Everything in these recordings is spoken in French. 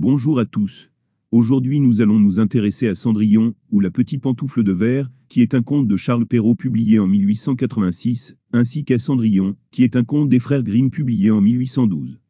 Bonjour à tous. Aujourd'hui nous allons nous intéresser à Cendrillon, ou la petite pantoufle de verre, qui est un conte de Charles Perrault publié en 1886, ainsi qu'à Cendrillon, qui est un conte des frères Grimm publié en 1812.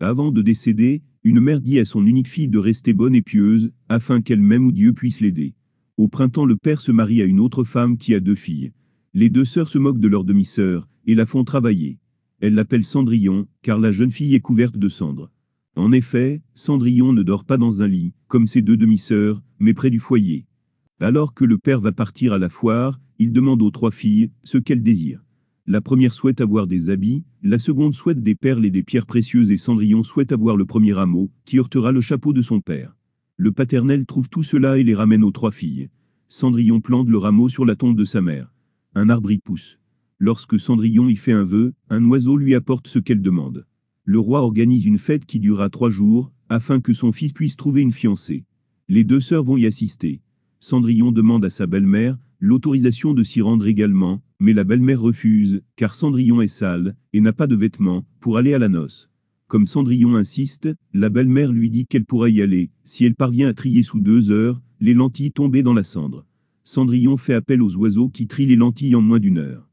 Avant de décéder, une mère dit à son unique fille de rester bonne et pieuse, afin qu'elle-même ou Dieu puisse l'aider. Au printemps, le père se marie à une autre femme qui a deux filles. Les deux sœurs se moquent de leur demi-sœur, et la font travailler. Elle l'appelle Cendrillon, car la jeune fille est couverte de cendres. En effet, Cendrillon ne dort pas dans un lit, comme ses deux demi-sœurs, mais près du foyer. Alors que le père va partir à la foire, il demande aux trois filles ce qu'elles désirent. La première souhaite avoir des habits, la seconde souhaite des perles et des pierres précieuses et Cendrillon souhaite avoir le premier rameau, qui heurtera le chapeau de son père. Le paternel trouve tout cela et les ramène aux trois filles. Cendrillon plante le rameau sur la tombe de sa mère. Un arbre y pousse. Lorsque Cendrillon y fait un vœu, un oiseau lui apporte ce qu'elle demande. Le roi organise une fête qui durera trois jours, afin que son fils puisse trouver une fiancée. Les deux sœurs vont y assister. Cendrillon demande à sa belle-mère l'autorisation de s'y rendre également, mais la belle-mère refuse, car Cendrillon est sale, et n'a pas de vêtements, pour aller à la noce. Comme Cendrillon insiste, la belle-mère lui dit qu'elle pourra y aller, si elle parvient à trier sous deux heures, les lentilles tombées dans la cendre. Cendrillon fait appel aux oiseaux qui trient les lentilles en moins d'une heure.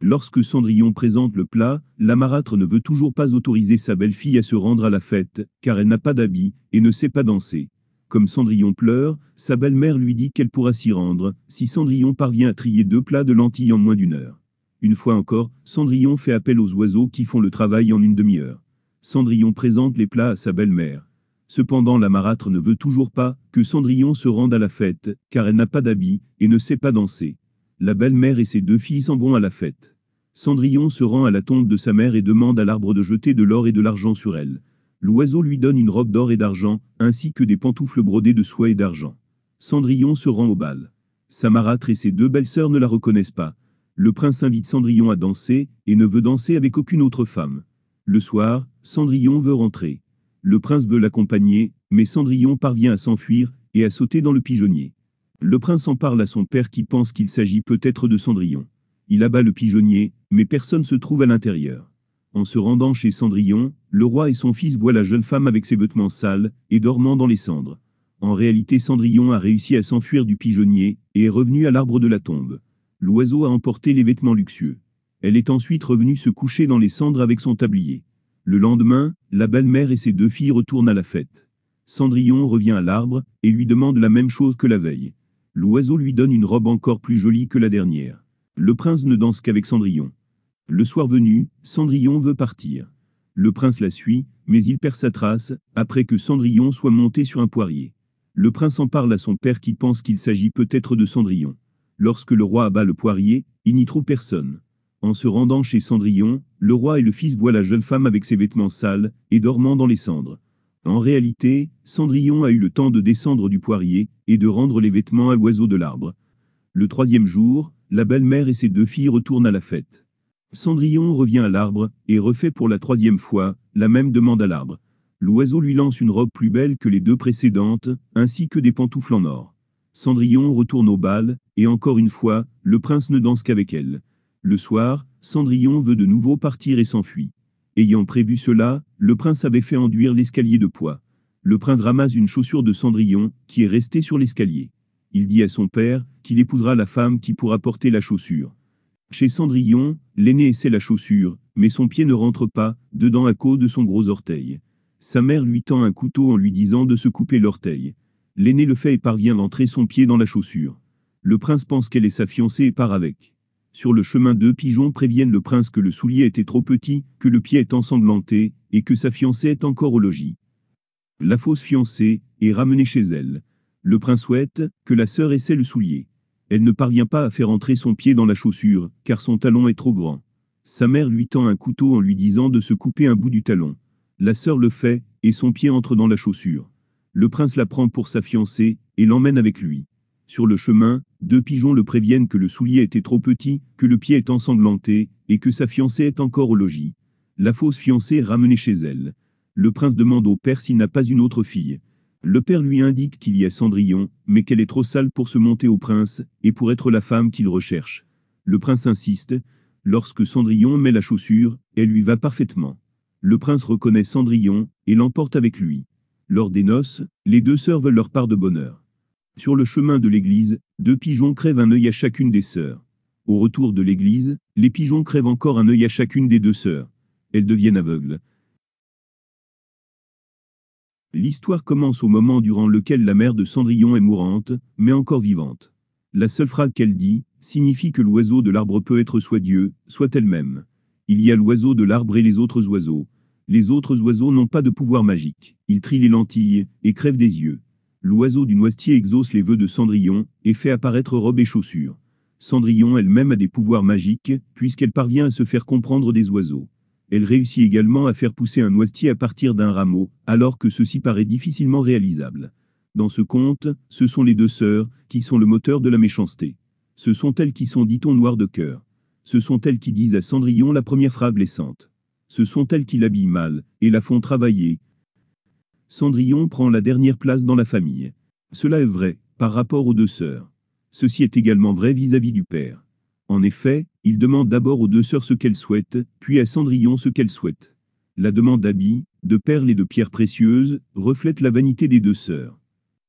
Lorsque Cendrillon présente le plat, la marâtre ne veut toujours pas autoriser sa belle-fille à se rendre à la fête, car elle n'a pas d'habit, et ne sait pas danser comme Cendrillon pleure, sa belle-mère lui dit qu'elle pourra s'y rendre, si Cendrillon parvient à trier deux plats de lentilles en moins d'une heure. Une fois encore, Cendrillon fait appel aux oiseaux qui font le travail en une demi-heure. Cendrillon présente les plats à sa belle-mère. Cependant la marâtre ne veut toujours pas que Cendrillon se rende à la fête, car elle n'a pas d'habit et ne sait pas danser. La belle-mère et ses deux filles s'en vont à la fête. Cendrillon se rend à la tombe de sa mère et demande à l'arbre de jeter de l'or et de l'argent sur elle. L'oiseau lui donne une robe d'or et d'argent, ainsi que des pantoufles brodées de soie et d'argent. Cendrillon se rend au bal. Sa et ses deux belles-sœurs ne la reconnaissent pas. Le prince invite Cendrillon à danser, et ne veut danser avec aucune autre femme. Le soir, Cendrillon veut rentrer. Le prince veut l'accompagner, mais Cendrillon parvient à s'enfuir, et à sauter dans le pigeonnier. Le prince en parle à son père qui pense qu'il s'agit peut-être de Cendrillon. Il abat le pigeonnier, mais personne se trouve à l'intérieur. En se rendant chez Cendrillon, le roi et son fils voient la jeune femme avec ses vêtements sales, et dormant dans les cendres. En réalité Cendrillon a réussi à s'enfuir du pigeonnier, et est revenu à l'arbre de la tombe. L'oiseau a emporté les vêtements luxueux. Elle est ensuite revenue se coucher dans les cendres avec son tablier. Le lendemain, la belle-mère et ses deux filles retournent à la fête. Cendrillon revient à l'arbre, et lui demande la même chose que la veille. L'oiseau lui donne une robe encore plus jolie que la dernière. Le prince ne danse qu'avec Cendrillon. Le soir venu, Cendrillon veut partir. Le prince la suit, mais il perd sa trace, après que Cendrillon soit monté sur un poirier. Le prince en parle à son père qui pense qu'il s'agit peut-être de Cendrillon. Lorsque le roi abat le poirier, il n'y trouve personne. En se rendant chez Cendrillon, le roi et le fils voient la jeune femme avec ses vêtements sales, et dormant dans les cendres. En réalité, Cendrillon a eu le temps de descendre du poirier, et de rendre les vêtements à l'oiseau de l'arbre. Le troisième jour, la belle-mère et ses deux filles retournent à la fête. Cendrillon revient à l'arbre, et refait pour la troisième fois, la même demande à l'arbre. L'oiseau lui lance une robe plus belle que les deux précédentes, ainsi que des pantoufles en or. Cendrillon retourne au bal, et encore une fois, le prince ne danse qu'avec elle. Le soir, Cendrillon veut de nouveau partir et s'enfuit. Ayant prévu cela, le prince avait fait enduire l'escalier de poids. Le prince ramasse une chaussure de Cendrillon, qui est restée sur l'escalier. Il dit à son père qu'il épousera la femme qui pourra porter la chaussure. Chez Cendrillon, l'aîné essaie la chaussure, mais son pied ne rentre pas, dedans à cause de son gros orteil. Sa mère lui tend un couteau en lui disant de se couper l'orteil. L'aîné le fait et parvient d'entrer son pied dans la chaussure. Le prince pense qu'elle est sa fiancée et part avec. Sur le chemin, deux pigeons préviennent le prince que le soulier était trop petit, que le pied est ensanglanté, et que sa fiancée est encore au logis. La fausse fiancée est ramenée chez elle. Le prince souhaite que la sœur essaie le soulier. Elle ne parvient pas à faire entrer son pied dans la chaussure, car son talon est trop grand. Sa mère lui tend un couteau en lui disant de se couper un bout du talon. La sœur le fait, et son pied entre dans la chaussure. Le prince la prend pour sa fiancée, et l'emmène avec lui. Sur le chemin, deux pigeons le préviennent que le soulier était trop petit, que le pied est ensanglanté, et que sa fiancée est encore au logis. La fausse fiancée est ramenée chez elle. Le prince demande au père s'il n'a pas une autre fille. Le père lui indique qu'il y a Cendrillon, mais qu'elle est trop sale pour se monter au prince, et pour être la femme qu'il recherche. Le prince insiste, lorsque Cendrillon met la chaussure, elle lui va parfaitement. Le prince reconnaît Cendrillon, et l'emporte avec lui. Lors des noces, les deux sœurs veulent leur part de bonheur. Sur le chemin de l'église, deux pigeons crèvent un œil à chacune des sœurs. Au retour de l'église, les pigeons crèvent encore un œil à chacune des deux sœurs. Elles deviennent aveugles. L'histoire commence au moment durant lequel la mère de Cendrillon est mourante, mais encore vivante. La seule phrase qu'elle dit signifie que l'oiseau de l'arbre peut être soit Dieu, soit elle-même. Il y a l'oiseau de l'arbre et les autres oiseaux. Les autres oiseaux n'ont pas de pouvoir magique. Ils trient les lentilles et crèvent des yeux. L'oiseau du noisetier exauce les vœux de Cendrillon et fait apparaître robe et chaussures. Cendrillon elle-même a des pouvoirs magiques, puisqu'elle parvient à se faire comprendre des oiseaux. Elle réussit également à faire pousser un noisetier à partir d'un rameau, alors que ceci paraît difficilement réalisable. Dans ce conte, ce sont les deux sœurs, qui sont le moteur de la méchanceté. Ce sont elles qui sont, dit-on, noires de cœur. Ce sont elles qui disent à Cendrillon la première phrase blessante. Ce sont elles qui l'habillent mal, et la font travailler. Cendrillon prend la dernière place dans la famille. Cela est vrai, par rapport aux deux sœurs. Ceci est également vrai vis à -vis du père. En effet, il demande d'abord aux deux sœurs ce qu'elles souhaitent, puis à Cendrillon ce qu'elles souhaitent. La demande d'habits, de perles et de pierres précieuses, reflète la vanité des deux sœurs.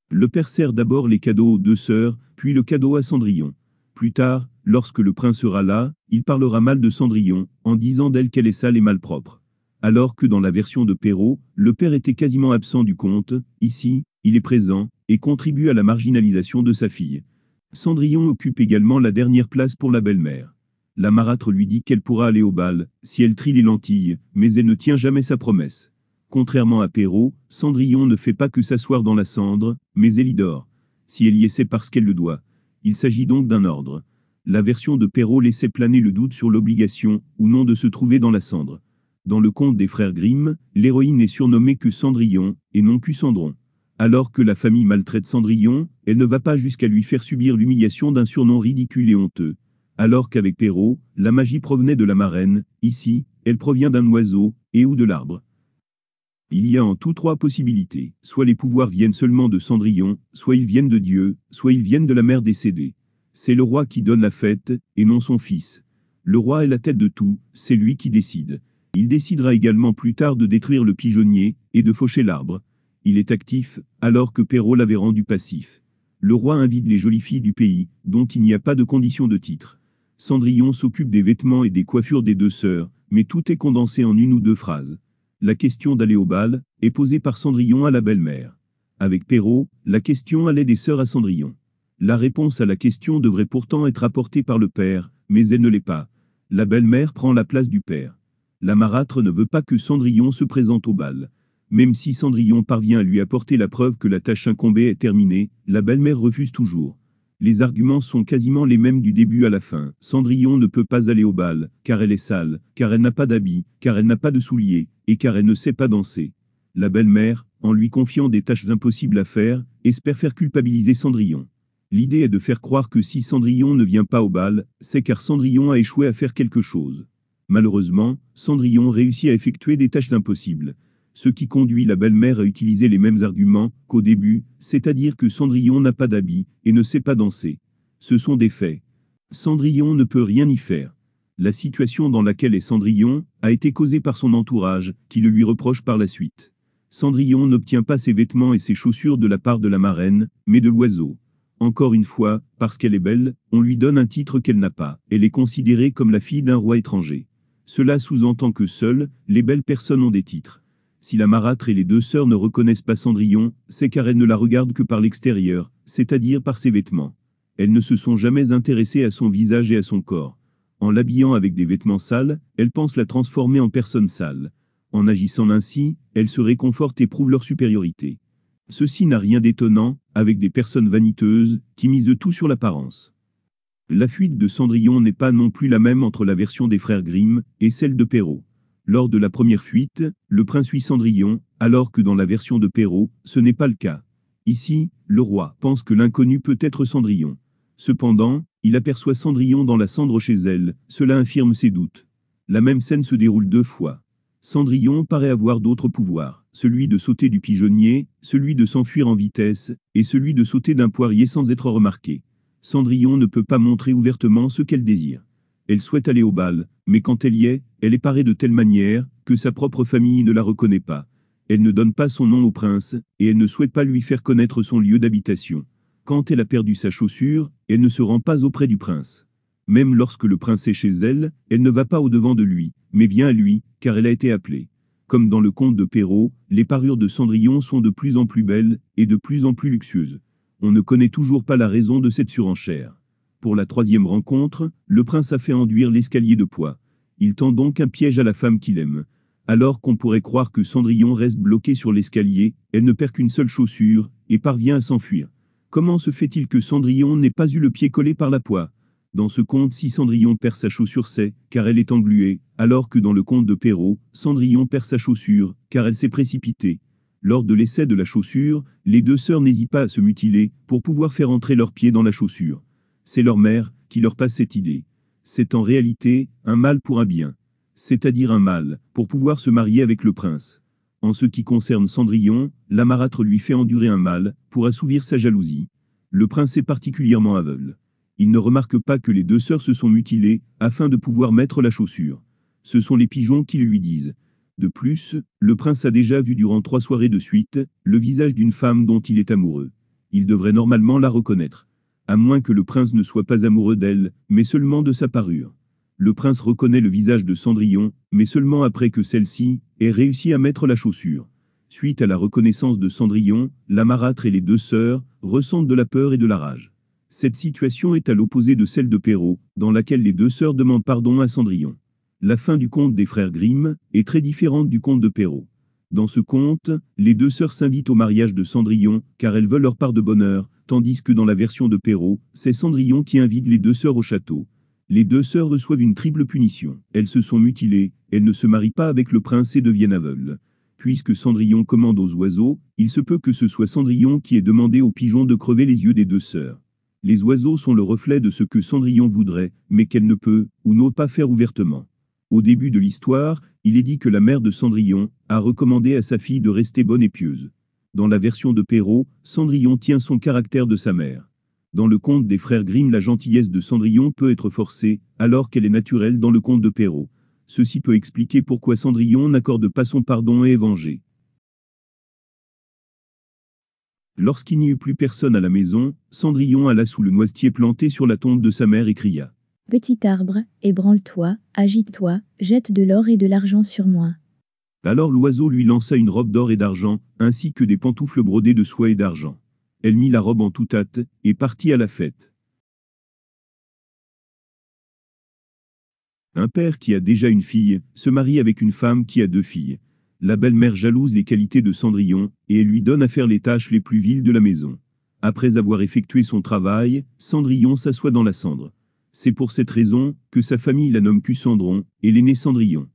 Le père sert d'abord les cadeaux aux deux sœurs, puis le cadeau à Cendrillon. Plus tard, lorsque le prince sera là, il parlera mal de Cendrillon, en disant d'elle qu'elle est sale et malpropre. Alors que dans la version de Perrault, le père était quasiment absent du comte, ici, il est présent, et contribue à la marginalisation de sa fille. Cendrillon occupe également la dernière place pour la belle-mère. La marâtre lui dit qu'elle pourra aller au bal, si elle trie les lentilles, mais elle ne tient jamais sa promesse. Contrairement à Perrault, Cendrillon ne fait pas que s'asseoir dans la cendre, mais elle y dort. Si elle y essaie parce qu'elle le doit. Il s'agit donc d'un ordre. La version de Perrault laissait planer le doute sur l'obligation, ou non, de se trouver dans la cendre. Dans le conte des frères Grimm, l'héroïne est surnommée que Cendrillon, et non que Cendron. Alors que la famille maltraite Cendrillon, elle ne va pas jusqu'à lui faire subir l'humiliation d'un surnom ridicule et honteux. Alors qu'avec Perrault, la magie provenait de la marraine, ici, elle provient d'un oiseau, et ou de l'arbre. Il y a en tout trois possibilités, soit les pouvoirs viennent seulement de Cendrillon, soit ils viennent de Dieu, soit ils viennent de la mère décédée. C'est le roi qui donne la fête, et non son fils. Le roi est la tête de tout, c'est lui qui décide. Il décidera également plus tard de détruire le pigeonnier, et de faucher l'arbre. Il est actif, alors que Perrault l'avait rendu passif. Le roi invite les jolies filles du pays, dont il n'y a pas de condition de titre. Cendrillon s'occupe des vêtements et des coiffures des deux sœurs, mais tout est condensé en une ou deux phrases. La question d'aller au bal est posée par Cendrillon à la belle-mère. Avec Perrault, la question allait des sœurs à Cendrillon. La réponse à la question devrait pourtant être apportée par le père, mais elle ne l'est pas. La belle-mère prend la place du père. La marâtre ne veut pas que Cendrillon se présente au bal. Même si Cendrillon parvient à lui apporter la preuve que la tâche incombée est terminée, la belle-mère refuse toujours. Les arguments sont quasiment les mêmes du début à la fin. Cendrillon ne peut pas aller au bal, car elle est sale, car elle n'a pas d'habits, car elle n'a pas de souliers, et car elle ne sait pas danser. La belle-mère, en lui confiant des tâches impossibles à faire, espère faire culpabiliser Cendrillon. L'idée est de faire croire que si Cendrillon ne vient pas au bal, c'est car Cendrillon a échoué à faire quelque chose. Malheureusement, Cendrillon réussit à effectuer des tâches impossibles, ce qui conduit la belle-mère à utiliser les mêmes arguments qu'au début, c'est-à-dire que Cendrillon n'a pas d'habit et ne sait pas danser. Ce sont des faits. Cendrillon ne peut rien y faire. La situation dans laquelle est Cendrillon a été causée par son entourage, qui le lui reproche par la suite. Cendrillon n'obtient pas ses vêtements et ses chaussures de la part de la marraine, mais de l'oiseau. Encore une fois, parce qu'elle est belle, on lui donne un titre qu'elle n'a pas. Elle est considérée comme la fille d'un roi étranger. Cela sous-entend que seules les belles personnes ont des titres. Si la marâtre et les deux sœurs ne reconnaissent pas Cendrillon, c'est car elles ne la regardent que par l'extérieur, c'est-à-dire par ses vêtements. Elles ne se sont jamais intéressées à son visage et à son corps. En l'habillant avec des vêtements sales, elles pensent la transformer en personne sale. En agissant ainsi, elles se réconfortent et prouvent leur supériorité. Ceci n'a rien d'étonnant, avec des personnes vaniteuses, qui misent tout sur l'apparence. La fuite de Cendrillon n'est pas non plus la même entre la version des frères Grimm et celle de Perrault. Lors de la première fuite, le prince suit Cendrillon, alors que dans la version de Perrault, ce n'est pas le cas. Ici, le roi pense que l'inconnu peut être Cendrillon. Cependant, il aperçoit Cendrillon dans la cendre chez elle, cela infirme ses doutes. La même scène se déroule deux fois. Cendrillon paraît avoir d'autres pouvoirs, celui de sauter du pigeonnier, celui de s'enfuir en vitesse, et celui de sauter d'un poirier sans être remarqué. Cendrillon ne peut pas montrer ouvertement ce qu'elle désire elle souhaite aller au bal, mais quand elle y est, elle est parée de telle manière que sa propre famille ne la reconnaît pas. Elle ne donne pas son nom au prince, et elle ne souhaite pas lui faire connaître son lieu d'habitation. Quand elle a perdu sa chaussure, elle ne se rend pas auprès du prince. Même lorsque le prince est chez elle, elle ne va pas au-devant de lui, mais vient à lui, car elle a été appelée. Comme dans le conte de Perrault, les parures de Cendrillon sont de plus en plus belles, et de plus en plus luxueuses. On ne connaît toujours pas la raison de cette surenchère. Pour la troisième rencontre, le prince a fait enduire l'escalier de poids. Il tend donc un piège à la femme qu'il aime. Alors qu'on pourrait croire que Cendrillon reste bloqué sur l'escalier, elle ne perd qu'une seule chaussure, et parvient à s'enfuir. Comment se fait-il que Cendrillon n'ait pas eu le pied collé par la poix Dans ce conte, si Cendrillon perd sa chaussure, c'est car elle est engluée, alors que dans le conte de Perrault, Cendrillon perd sa chaussure, car elle s'est précipitée. Lors de l'essai de la chaussure, les deux sœurs n'hésitent pas à se mutiler pour pouvoir faire entrer leurs pieds dans la chaussure c'est leur mère, qui leur passe cette idée. C'est en réalité, un mal pour un bien. C'est-à-dire un mal, pour pouvoir se marier avec le prince. En ce qui concerne Cendrillon, la marâtre lui fait endurer un mal, pour assouvir sa jalousie. Le prince est particulièrement aveugle. Il ne remarque pas que les deux sœurs se sont mutilées, afin de pouvoir mettre la chaussure. Ce sont les pigeons qui lui disent. De plus, le prince a déjà vu durant trois soirées de suite, le visage d'une femme dont il est amoureux. Il devrait normalement la reconnaître à moins que le prince ne soit pas amoureux d'elle, mais seulement de sa parure. Le prince reconnaît le visage de Cendrillon, mais seulement après que celle-ci ait réussi à mettre la chaussure. Suite à la reconnaissance de Cendrillon, la marâtre et les deux sœurs ressentent de la peur et de la rage. Cette situation est à l'opposé de celle de Perrault, dans laquelle les deux sœurs demandent pardon à Cendrillon. La fin du conte des frères Grimm est très différente du conte de Perrault. Dans ce conte, les deux sœurs s'invitent au mariage de Cendrillon, car elles veulent leur part de bonheur, tandis que dans la version de Perrault, c'est Cendrillon qui invite les deux sœurs au château. Les deux sœurs reçoivent une triple punition. Elles se sont mutilées, elles ne se marient pas avec le prince et deviennent aveugles. Puisque Cendrillon commande aux oiseaux, il se peut que ce soit Cendrillon qui ait demandé aux pigeons de crever les yeux des deux sœurs. Les oiseaux sont le reflet de ce que Cendrillon voudrait, mais qu'elle ne peut, ou n'ose pas faire ouvertement. Au début de l'histoire, il est dit que la mère de Cendrillon a recommandé à sa fille de rester bonne et pieuse. Dans la version de Perrault, Cendrillon tient son caractère de sa mère. Dans le conte des frères Grimm, la gentillesse de Cendrillon peut être forcée, alors qu'elle est naturelle dans le conte de Perrault. Ceci peut expliquer pourquoi Cendrillon n'accorde pas son pardon et est vengé. Lorsqu'il n'y eut plus personne à la maison, Cendrillon alla sous le noisetier planté sur la tombe de sa mère et cria. Petit arbre, ébranle-toi, agite-toi, jette de l'or et de l'argent sur moi. Alors l'oiseau lui lança une robe d'or et d'argent, ainsi que des pantoufles brodées de soie et d'argent. Elle mit la robe en toute hâte, et partit à la fête. Un père qui a déjà une fille, se marie avec une femme qui a deux filles. La belle-mère jalouse les qualités de Cendrillon, et elle lui donne à faire les tâches les plus viles de la maison. Après avoir effectué son travail, Cendrillon s'assoit dans la cendre. C'est pour cette raison que sa famille la nomme Cusandron, et l'aîné Cendrillon.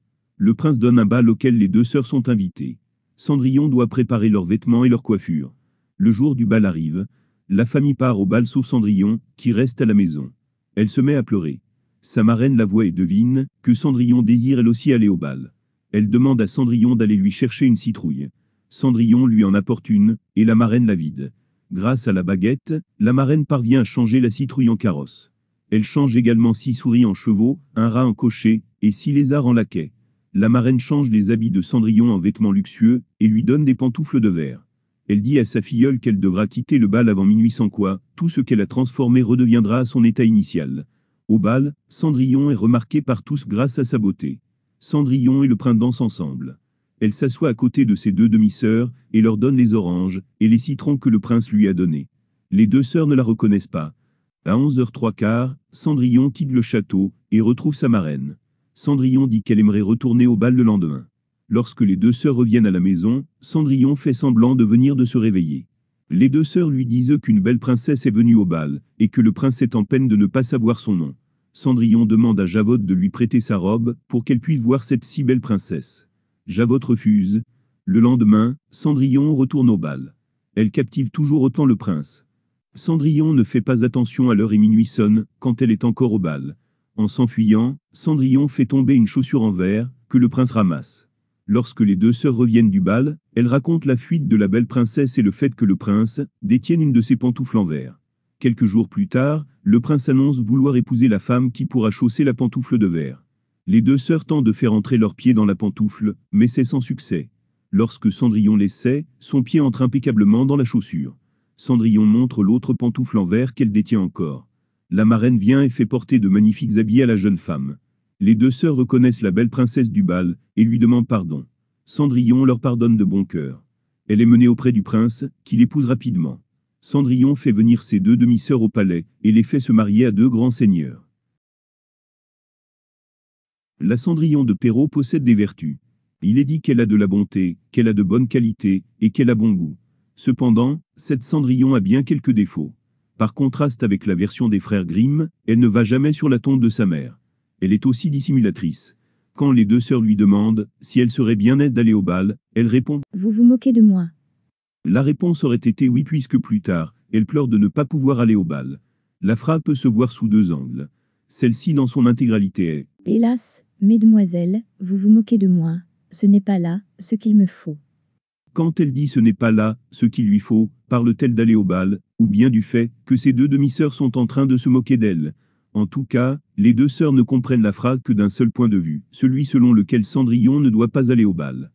Le prince donne un bal auquel les deux sœurs sont invitées. Cendrillon doit préparer leurs vêtements et leurs coiffures. Le jour du bal arrive, la famille part au bal sous Cendrillon, qui reste à la maison. Elle se met à pleurer. Sa marraine la voit et devine que Cendrillon désire elle aussi aller au bal. Elle demande à Cendrillon d'aller lui chercher une citrouille. Cendrillon lui en apporte une, et la marraine la vide. Grâce à la baguette, la marraine parvient à changer la citrouille en carrosse. Elle change également six souris en chevaux, un rat en cocher, et six lézards en laquais. La marraine change les habits de Cendrillon en vêtements luxueux et lui donne des pantoufles de verre. Elle dit à sa filleule qu'elle devra quitter le bal avant minuit sans quoi, tout ce qu'elle a transformé redeviendra à son état initial. Au bal, Cendrillon est remarqué par tous grâce à sa beauté. Cendrillon et le prince dansent ensemble. Elle s'assoit à côté de ses deux demi-sœurs et leur donne les oranges et les citrons que le prince lui a donnés. Les deux sœurs ne la reconnaissent pas. À 11h trois quarts, Cendrillon quitte le château et retrouve sa marraine. Cendrillon dit qu'elle aimerait retourner au bal le lendemain. Lorsque les deux sœurs reviennent à la maison, Cendrillon fait semblant de venir de se réveiller. Les deux sœurs lui disent qu'une belle princesse est venue au bal, et que le prince est en peine de ne pas savoir son nom. Cendrillon demande à Javotte de lui prêter sa robe, pour qu'elle puisse voir cette si belle princesse. Javotte refuse. Le lendemain, Cendrillon retourne au bal. Elle captive toujours autant le prince. Cendrillon ne fait pas attention à l'heure et minuit sonne, quand elle est encore au bal. En s'enfuyant, Cendrillon fait tomber une chaussure en verre, que le prince ramasse. Lorsque les deux sœurs reviennent du bal, elles racontent la fuite de la belle princesse et le fait que le prince détienne une de ses pantoufles en verre. Quelques jours plus tard, le prince annonce vouloir épouser la femme qui pourra chausser la pantoufle de verre. Les deux sœurs tentent de faire entrer leurs pieds dans la pantoufle, mais c'est sans succès. Lorsque Cendrillon l'essaie, son pied entre impeccablement dans la chaussure. Cendrillon montre l'autre pantoufle en verre qu'elle détient encore. La marraine vient et fait porter de magnifiques habits à la jeune femme. Les deux sœurs reconnaissent la belle princesse du bal et lui demandent pardon. Cendrillon leur pardonne de bon cœur. Elle est menée auprès du prince, qui l'épouse rapidement. Cendrillon fait venir ses deux demi-sœurs au palais et les fait se marier à deux grands seigneurs. La Cendrillon de Perrault possède des vertus. Il est dit qu'elle a de la bonté, qu'elle a de bonnes qualités et qu'elle a bon goût. Cependant, cette Cendrillon a bien quelques défauts. Par contraste avec la version des frères Grimm, elle ne va jamais sur la tombe de sa mère. Elle est aussi dissimulatrice. Quand les deux sœurs lui demandent si elle serait bien aise d'aller au bal, elle répond « Vous vous moquez de moi ». La réponse aurait été oui puisque plus tard, elle pleure de ne pas pouvoir aller au bal. La phrase peut se voir sous deux angles. Celle-ci dans son intégralité est « Hélas, mesdemoiselles, vous vous moquez de moi, ce n'est pas là, ce qu'il me faut ». Quand elle dit ce n'est pas là, ce qu'il lui faut, parle-t-elle d'aller au bal, ou bien du fait que ces deux demi-sœurs sont en train de se moquer d'elle. En tout cas, les deux sœurs ne comprennent la phrase que d'un seul point de vue, celui selon lequel Cendrillon ne doit pas aller au bal.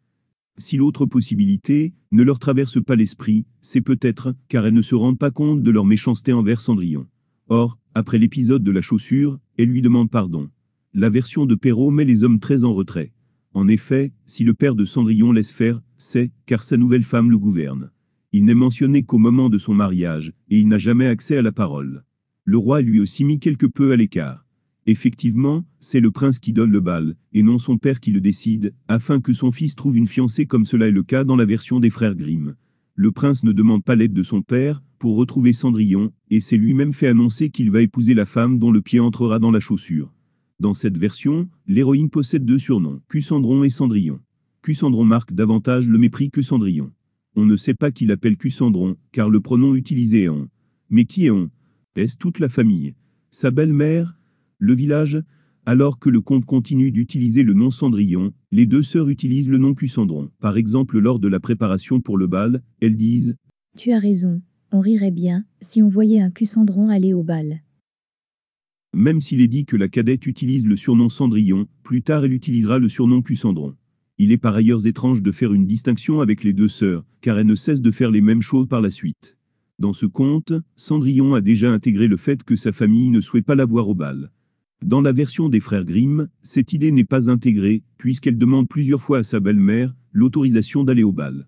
Si l'autre possibilité ne leur traverse pas l'esprit, c'est peut-être car elles ne se rendent pas compte de leur méchanceté envers Cendrillon. Or, après l'épisode de la chaussure, elle lui demande pardon. La version de Perrault met les hommes très en retrait. En effet, si le père de Cendrillon laisse faire, c'est car sa nouvelle femme le gouverne. Il n'est mentionné qu'au moment de son mariage, et il n'a jamais accès à la parole. Le roi lui aussi mis quelque peu à l'écart. Effectivement, c'est le prince qui donne le bal, et non son père qui le décide, afin que son fils trouve une fiancée comme cela est le cas dans la version des frères Grimm. Le prince ne demande pas l'aide de son père, pour retrouver Cendrillon, et c'est lui-même fait annoncer qu'il va épouser la femme dont le pied entrera dans la chaussure. Dans cette version, l'héroïne possède deux surnoms, Cussandron et Cendrillon. Cussandron marque davantage le mépris que Cendrillon. On ne sait pas qui l'appelle Cusandron, car le pronom utilisé est on. Mais qui est on Est-ce toute la famille Sa belle-mère Le village alors que le comte continue d'utiliser le nom Cendrillon, les deux sœurs utilisent le nom Cusandron. Par exemple, lors de la préparation pour le bal, elles disent « Tu as raison, on rirait bien si on voyait un Cusandron aller au bal. » Même s'il est dit que la cadette utilise le surnom Cendrillon, plus tard elle utilisera le surnom Cusandron. Il est par ailleurs étrange de faire une distinction avec les deux sœurs, car elles ne cessent de faire les mêmes choses par la suite. Dans ce conte, Cendrillon a déjà intégré le fait que sa famille ne souhaite pas la voir au bal. Dans la version des frères Grimm, cette idée n'est pas intégrée, puisqu'elle demande plusieurs fois à sa belle-mère l'autorisation d'aller au bal.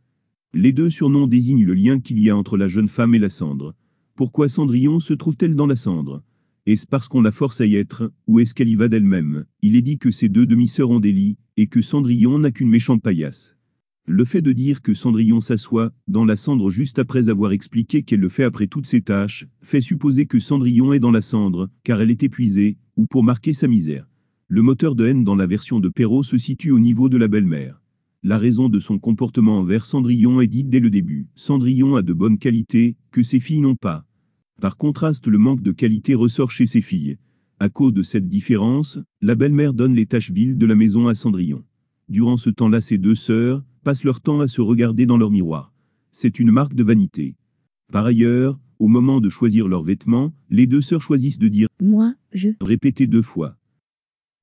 Les deux surnoms désignent le lien qu'il y a entre la jeune femme et la cendre. Pourquoi Cendrillon se trouve-t-elle dans la cendre est-ce parce qu'on la force à y être, ou est-ce qu'elle y va d'elle-même Il est dit que ces deux demi-sœurs ont lits, et que Cendrillon n'a qu'une méchante paillasse. Le fait de dire que Cendrillon s'assoit, dans la cendre juste après avoir expliqué qu'elle le fait après toutes ses tâches, fait supposer que Cendrillon est dans la cendre, car elle est épuisée, ou pour marquer sa misère. Le moteur de haine dans la version de Perrault se situe au niveau de la belle-mère. La raison de son comportement envers Cendrillon est dite dès le début. Cendrillon a de bonnes qualités, que ses filles n'ont pas. Par contraste, le manque de qualité ressort chez ses filles. À cause de cette différence, la belle-mère donne les tâches viles de la maison à Cendrillon. Durant ce temps-là, ces deux sœurs passent leur temps à se regarder dans leur miroir. C'est une marque de vanité. Par ailleurs, au moment de choisir leurs vêtements, les deux sœurs choisissent de dire « Moi, je » répété deux fois.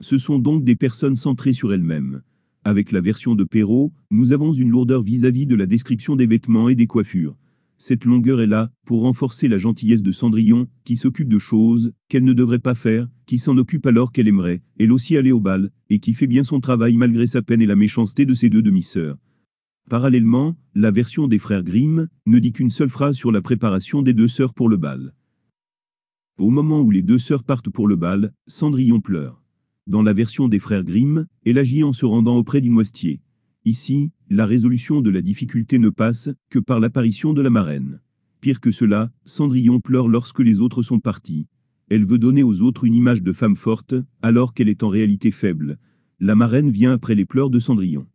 Ce sont donc des personnes centrées sur elles-mêmes. Avec la version de Perrault, nous avons une lourdeur vis à -vis de la description des vêtements et des coiffures. Cette longueur est là, pour renforcer la gentillesse de Cendrillon, qui s'occupe de choses qu'elle ne devrait pas faire, qui s'en occupe alors qu'elle aimerait, elle aussi aller au bal, et qui fait bien son travail malgré sa peine et la méchanceté de ses deux demi-sœurs. Parallèlement, la version des frères Grimm ne dit qu'une seule phrase sur la préparation des deux sœurs pour le bal. Au moment où les deux sœurs partent pour le bal, Cendrillon pleure. Dans la version des frères Grimm, elle agit en se rendant auprès du moistier. Ici, la résolution de la difficulté ne passe que par l'apparition de la marraine. Pire que cela, Cendrillon pleure lorsque les autres sont partis. Elle veut donner aux autres une image de femme forte, alors qu'elle est en réalité faible. La marraine vient après les pleurs de Cendrillon.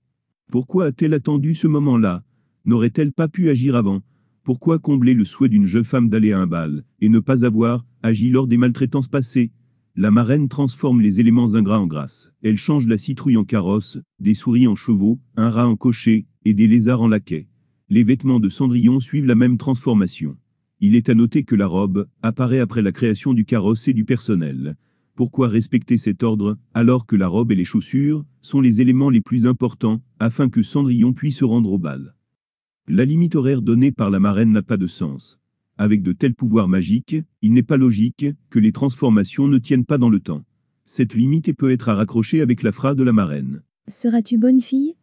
Pourquoi a-t-elle attendu ce moment-là N'aurait-elle pas pu agir avant Pourquoi combler le souhait d'une jeune femme d'aller à un bal, et ne pas avoir agi lors des maltraitances passées la marraine transforme les éléments ingrats en grâce. Elle change la citrouille en carrosse, des souris en chevaux, un rat en cocher, et des lézards en laquais. Les vêtements de Cendrillon suivent la même transformation. Il est à noter que la robe apparaît après la création du carrosse et du personnel. Pourquoi respecter cet ordre, alors que la robe et les chaussures sont les éléments les plus importants, afin que Cendrillon puisse se rendre au bal La limite horaire donnée par la marraine n'a pas de sens. Avec de tels pouvoirs magiques, il n'est pas logique que les transformations ne tiennent pas dans le temps. Cette limite peut être à raccrocher avec la phrase de la marraine. Seras-tu bonne fille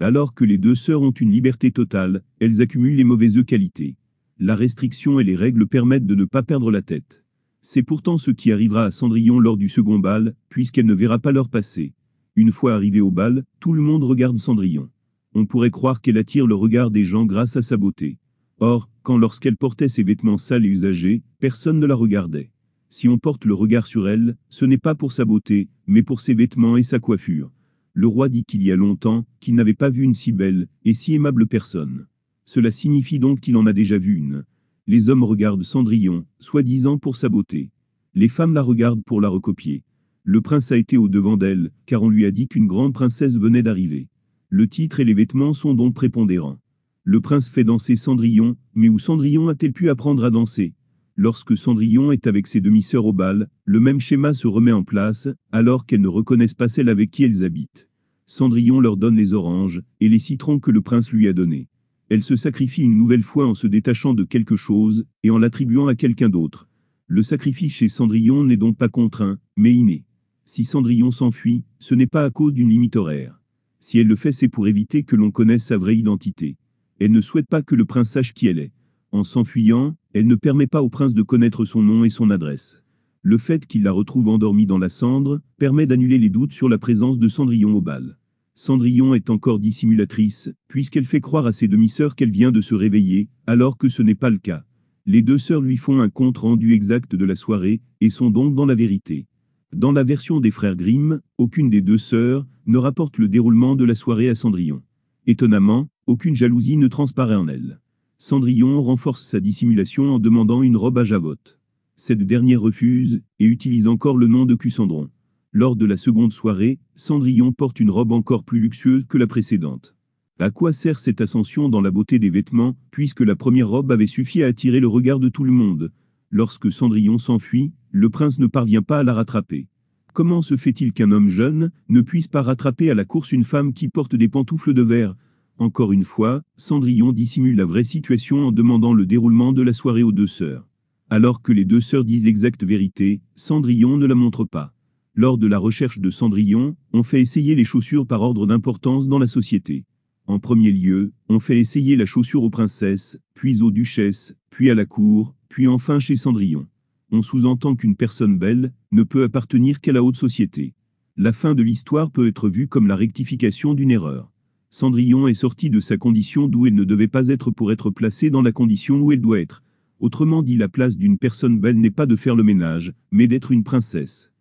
Alors que les deux sœurs ont une liberté totale, elles accumulent les mauvaises qualités. La restriction et les règles permettent de ne pas perdre la tête. C'est pourtant ce qui arrivera à Cendrillon lors du second bal, puisqu'elle ne verra pas l'heure passer. Une fois arrivée au bal, tout le monde regarde Cendrillon. On pourrait croire qu'elle attire le regard des gens grâce à sa beauté. Or, quand lorsqu'elle portait ses vêtements sales et usagés, personne ne la regardait. Si on porte le regard sur elle, ce n'est pas pour sa beauté, mais pour ses vêtements et sa coiffure. Le roi dit qu'il y a longtemps, qu'il n'avait pas vu une si belle et si aimable personne. Cela signifie donc qu'il en a déjà vu une. Les hommes regardent Cendrillon, soi-disant pour sa beauté. Les femmes la regardent pour la recopier. Le prince a été au-devant d'elle, car on lui a dit qu'une grande princesse venait d'arriver. Le titre et les vêtements sont donc prépondérants. Le prince fait danser Cendrillon, mais où Cendrillon a-t-elle pu apprendre à danser Lorsque Cendrillon est avec ses demi-sœurs au bal, le même schéma se remet en place, alors qu'elles ne reconnaissent pas celle avec qui elles habitent. Cendrillon leur donne les oranges et les citrons que le prince lui a donnés. Elle se sacrifie une nouvelle fois en se détachant de quelque chose et en l'attribuant à quelqu'un d'autre. Le sacrifice chez Cendrillon n'est donc pas contraint, mais inné. Si Cendrillon s'enfuit, ce n'est pas à cause d'une limite horaire. Si elle le fait, c'est pour éviter que l'on connaisse sa vraie identité. Elle ne souhaite pas que le prince sache qui elle est. En s'enfuyant, elle ne permet pas au prince de connaître son nom et son adresse. Le fait qu'il la retrouve endormie dans la cendre permet d'annuler les doutes sur la présence de Cendrillon au bal. Cendrillon est encore dissimulatrice, puisqu'elle fait croire à ses demi-sœurs qu'elle vient de se réveiller, alors que ce n'est pas le cas. Les deux sœurs lui font un compte rendu exact de la soirée, et sont donc dans la vérité. Dans la version des frères Grimm, aucune des deux sœurs ne rapporte le déroulement de la soirée à Cendrillon. Étonnamment, aucune jalousie ne transparaît en elle. Cendrillon renforce sa dissimulation en demandant une robe à Javotte. Cette dernière refuse, et utilise encore le nom de Cusandron. Lors de la seconde soirée, Cendrillon porte une robe encore plus luxueuse que la précédente. À quoi sert cette ascension dans la beauté des vêtements, puisque la première robe avait suffi à attirer le regard de tout le monde Lorsque Cendrillon s'enfuit, le prince ne parvient pas à la rattraper. Comment se fait-il qu'un homme jeune ne puisse pas rattraper à la course une femme qui porte des pantoufles de verre, encore une fois, Cendrillon dissimule la vraie situation en demandant le déroulement de la soirée aux deux sœurs. Alors que les deux sœurs disent l'exacte vérité, Cendrillon ne la montre pas. Lors de la recherche de Cendrillon, on fait essayer les chaussures par ordre d'importance dans la société. En premier lieu, on fait essayer la chaussure aux princesses, puis aux duchesses, puis à la cour, puis enfin chez Cendrillon. On sous-entend qu'une personne belle ne peut appartenir qu'à la haute société. La fin de l'histoire peut être vue comme la rectification d'une erreur. Cendrillon est sortie de sa condition d'où elle ne devait pas être pour être placée dans la condition où elle doit être. Autrement dit, la place d'une personne belle n'est pas de faire le ménage, mais d'être une princesse.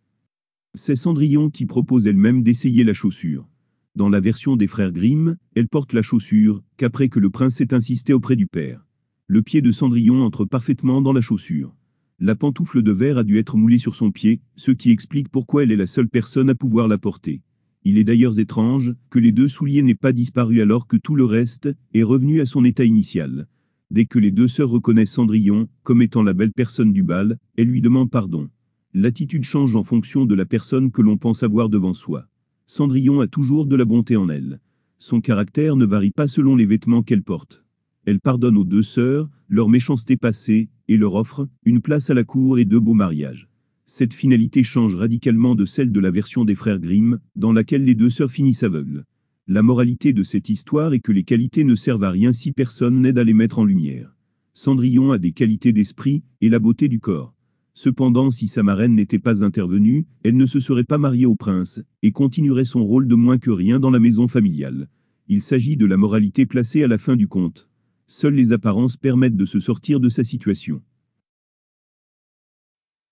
C'est Cendrillon qui propose elle-même d'essayer la chaussure. Dans la version des frères Grimm, elle porte la chaussure, qu'après que le prince ait insisté auprès du père. Le pied de Cendrillon entre parfaitement dans la chaussure. La pantoufle de verre a dû être moulée sur son pied, ce qui explique pourquoi elle est la seule personne à pouvoir la porter. Il est d'ailleurs étrange que les deux souliers n'aient pas disparu alors que tout le reste est revenu à son état initial. Dès que les deux sœurs reconnaissent Cendrillon comme étant la belle personne du bal, elles lui demandent pardon. L'attitude change en fonction de la personne que l'on pense avoir devant soi. Cendrillon a toujours de la bonté en elle. Son caractère ne varie pas selon les vêtements qu'elle porte. Elle pardonne aux deux sœurs leur méchanceté passée et leur offre une place à la cour et deux beaux mariages. Cette finalité change radicalement de celle de la version des frères Grimm, dans laquelle les deux sœurs finissent aveugles. La moralité de cette histoire est que les qualités ne servent à rien si personne n'aide à les mettre en lumière. Cendrillon a des qualités d'esprit, et la beauté du corps. Cependant si sa marraine n'était pas intervenue, elle ne se serait pas mariée au prince, et continuerait son rôle de moins que rien dans la maison familiale. Il s'agit de la moralité placée à la fin du conte. Seules les apparences permettent de se sortir de sa situation.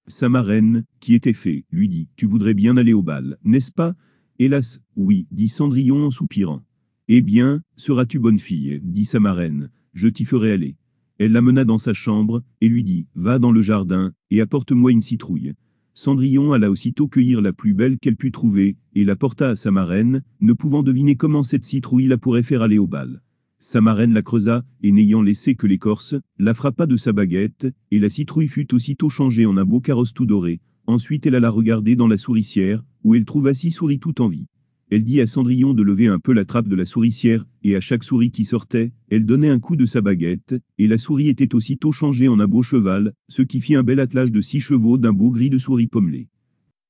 Sa marraine, qui était faite, lui dit « Tu voudrais bien aller au bal, n'est-ce pas ?»« Hélas, oui, dit Cendrillon en soupirant. Eh bien, seras-tu bonne fille, dit sa marraine, je t'y ferai aller. Elle l'amena dans sa chambre, et lui dit « Va dans le jardin, et apporte-moi une citrouille. » Cendrillon alla aussitôt cueillir la plus belle qu'elle put trouver, et la porta à sa marraine, ne pouvant deviner comment cette citrouille la pourrait faire aller au bal. Sa marraine la creusa, et n'ayant laissé que l'écorce, la frappa de sa baguette, et la citrouille fut aussitôt changée en un beau carrosse tout doré. Ensuite elle alla regarder dans la souricière, où elle trouva six souris tout en vie. Elle dit à Cendrillon de lever un peu la trappe de la souricière, et à chaque souris qui sortait, elle donnait un coup de sa baguette, et la souris était aussitôt changée en un beau cheval, ce qui fit un bel attelage de six chevaux d'un beau gris de souris pommelée.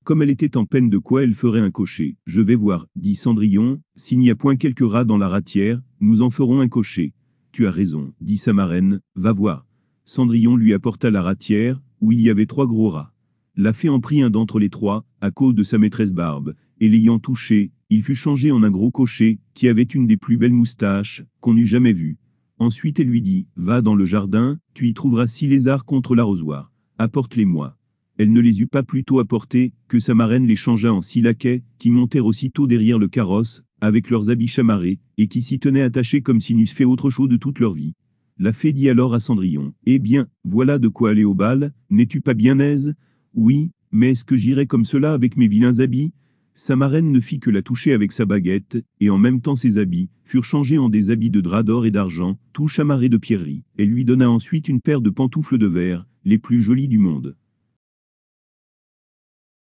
Comme elle était en peine de quoi elle ferait un cocher. Je vais voir, dit Cendrillon, s'il n'y a point quelques rats dans la ratière, nous en ferons un cocher. Tu as raison, dit sa marraine, va voir. Cendrillon lui apporta la ratière, où il y avait trois gros rats. La fée en prit un d'entre les trois, à cause de sa maîtresse Barbe, et l'ayant touché, il fut changé en un gros cocher, qui avait une des plus belles moustaches, qu'on n'eût jamais vues. Ensuite elle lui dit, va dans le jardin, tu y trouveras six lézards contre l'arrosoir. Apporte-les-moi elle ne les eut pas plutôt apportés, que sa marraine les changea en six laquais, qui montèrent aussitôt derrière le carrosse, avec leurs habits chamarrés, et qui s'y tenaient attachés comme s'ils n'eussent fait autre chose de toute leur vie. La fée dit alors à Cendrillon, « Eh bien, voilà de quoi aller au bal, n'es-tu pas bien aise Oui, mais est-ce que j'irai comme cela avec mes vilains habits ?» Sa marraine ne fit que la toucher avec sa baguette, et en même temps ses habits furent changés en des habits de drap d'or et d'argent, tout chamarrés de pierreries. Elle lui donna ensuite une paire de pantoufles de verre, les plus jolies du monde.